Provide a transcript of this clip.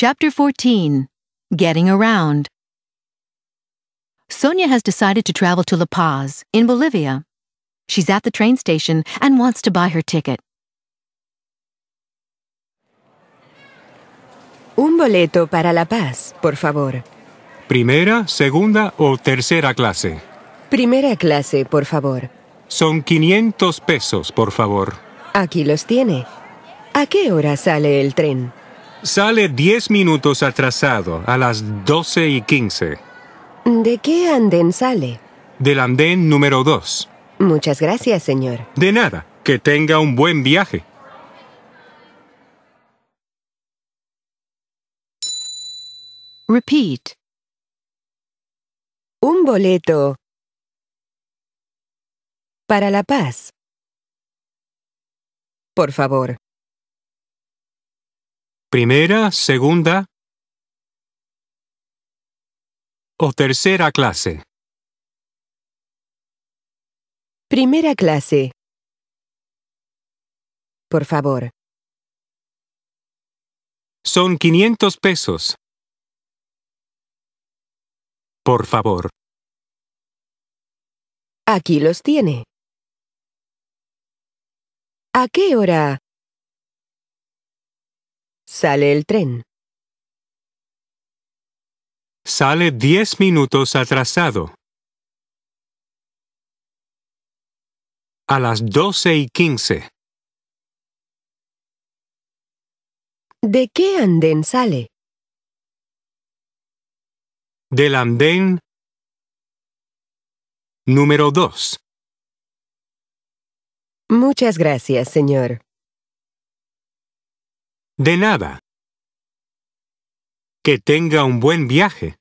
Chapter 14 Getting Around Sonia has decided to travel to La Paz, in Bolivia. She's at the train station and wants to buy her ticket. Un boleto para La Paz, por favor. Primera, segunda o tercera clase. Primera clase, por favor. Son 500 pesos, por favor. Aquí los tiene. ¿A qué hora sale el tren? Sale 10 minutos atrasado a las 12 y 15. ¿De qué andén sale? Del andén número 2. Muchas gracias, señor. De nada. Que tenga un buen viaje. Repeat. Un boleto para la paz. Por favor primera, segunda o tercera clase. Primera clase. Por favor. Son 500 pesos. Por favor. Aquí los tiene. ¿A qué hora Sale el tren. Sale diez minutos atrasado. A las doce y quince. ¿De qué andén sale? Del andén número dos. Muchas gracias, señor. De nada. Que tenga un buen viaje.